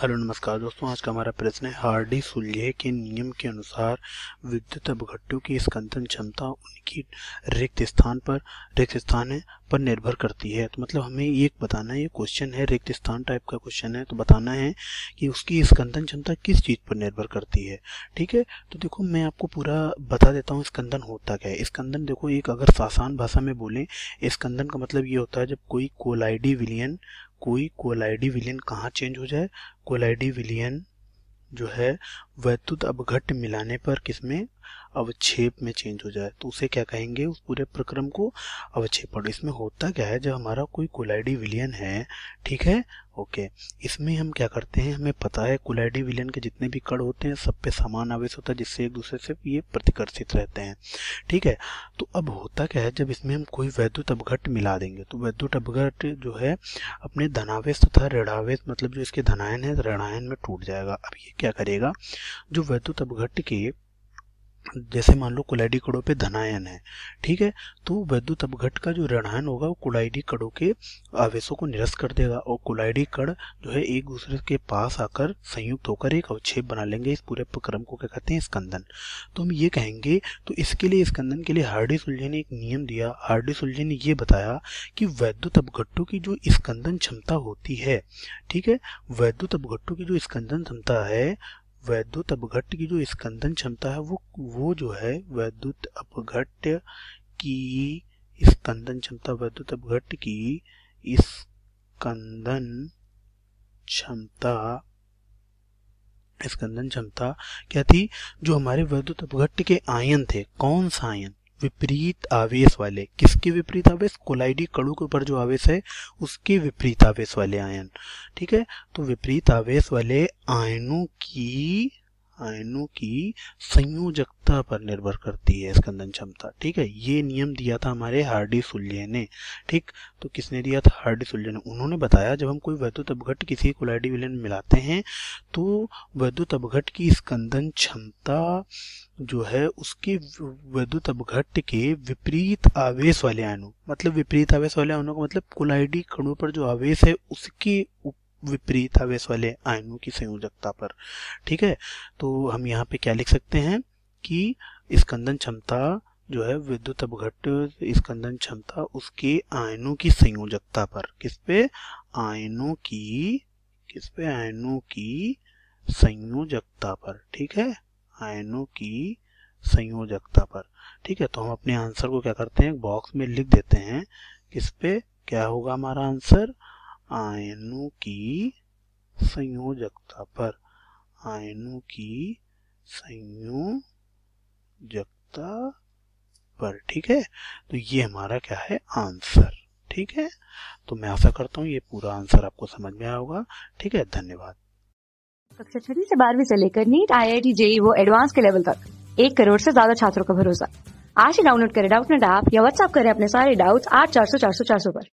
hello नमस्कार दोस्तों आज का हमारा प्रश्न है हार्डी सुलझे के नियम के अनुसार विद्युत अपघट्टों की स्कंदन क्षमता उनकी रिक्त स्थान पर रिक्त स्थान है पर निर्भर करती है तो मतलब हमें ये बताना है ये क्वेश्चन है रिक्त स्थान टाइप का क्वेश्चन है तो बताना है कि उसकी स्कंदन क्षमता किस चीज़ पर निर्भर करती है ठीक है तो देखो मैं आपको पूरा बता देता हूँ स्कंदन होता क्या है स्कंदन देखो एक अगर आसान भाषा में बोलें स्कंदन का मतलब ये होता है जब कोई कोलाइडी विलियन कोई कोलाइडी विलियन कहाँ चेंज हो जाए कोलाइडी विलियन जो है वैद्युत तो अवघट मिलाने पर किसमें अवक्षेप में चेंज हो जाए तो उसे क्या कहेंगे उस पूरे प्रक्रम को अवक्षेपण इसमें होता क्या है जब हमारा कोई कोलाइडी विलियन है ठीक है ओके इसमें हम क्या करते हैं हमें पता है कोलाइडी विलियन के जितने भी कण होते हैं सब पे समान आवेश होता है जिससे एक दूसरे से ये प्रतिकर्षित रहते हैं ठीक है तो अब होता क्या है जब इसमें हम कोई वैद्युत अपघट मिला देंगे तो वैद्युत अपघट जो है अपने धनावेश तथा ऋणावेश मतलब जो इसके धनायन है ऋणायन में टूट जाएगा अब ये क्या करेगा जो वैद्युत अपघट के जैसे मान लो कुलाइडी कड़ों पे धनायन है ठीक है तो वैद्युत अपघट का जो ऋणायन होगा वो कुलाइडी कड़ों के आवेशों को निरस्त कर देगा और कुलाइडी कड़ जो है एक दूसरे के पास आकर संयुक्त होकर एक अवच्छेद बना लेंगे इस पूरे प्रक्रम को क्या कहते हैं स्कंदन तो हम ये कहेंगे तो इसके लिए स्कंदन के लिए हार्डी सुलझे ने एक नियम दिया हार्डी सुलझे ने ये बताया कि वैद्युत अपघट्टों की जो स्कंदन क्षमता होती है ठीक है वैद्युत अपघट्टों की जो स्कंदन क्षमता है वैद्युत अपघट्ट की जो स्कंदन क्षमता है वो वो जो है वैद्युत अपघट्ट की स्कंदन क्षमता वैद्युत अपघट्ट की स्कंदन क्षमता स्कंदन क्षमता क्या थी जो हमारे वैद्युत अपघट्ट के आयन थे कौन सा आयन विपरीत आवेश वाले किसके विपरीत आवेश कोलाइडी कड़ू के ऊपर जो आवेश है उसके विपरीत आवेश वाले आयन ठीक है तो विपरीत आवेश वाले आयनों की आयनों की संयोजकता पर निर्भर करती है स्कंदन क्षमता ठीक है ये नियम दिया था हमारे हार्डी सुल्ये ने ठीक तो किसने दिया था हार्डी सुल्ये ने उन्होंने बताया जब हम कोई वैद्युत अपघट किसी कोलाइडी विलयन में मिलाते हैं तो वैद्युत अपघट की स्कंदन क्षमता जो है उसके वैद्युत अपघट के विपरीत आवेश वाले आयनों मतलब विपरीत आवेश वाले आयनों का मतलब कोलाइडी खड़ों पर जो आवेश है उसके विपरीत आवेश वाले आयनों की संयोजकता पर ठीक है तो हम यहाँ पे क्या लिख सकते हैं कि स्कंदन क्षमता जो है विद्युत अवघट स्कंदन क्षमता उसके आयनों की संयोजकता पर किस पे आयनों की किस पे आयनों की संयोजकता पर ठीक है आयनों की संयोजकता पर ठीक है तो हम अपने आंसर को क्या करते हैं बॉक्स में लिख देते हैं किस पे क्या होगा हमारा आंसर आयनों की संयोजकता पर आयनों की संयोजकता पर ठीक है तो ये हमारा क्या है आंसर ठीक है तो मैं आशा करता हूँ ये पूरा आंसर आपको समझ में आया होगा ठीक है धन्यवाद कक्षा छठी से बारहवीं से लेकर नीट आई आई टी जे वो एडवांस के लेवल तक एक करोड़ से ज्यादा छात्रों का भरोसा आज ही डाउनलोड करें डाउट नेट ऐप या व्हाट्सएप करें अपने सारे डाउट्स आठ चार सौ चार सौ चार सौ पर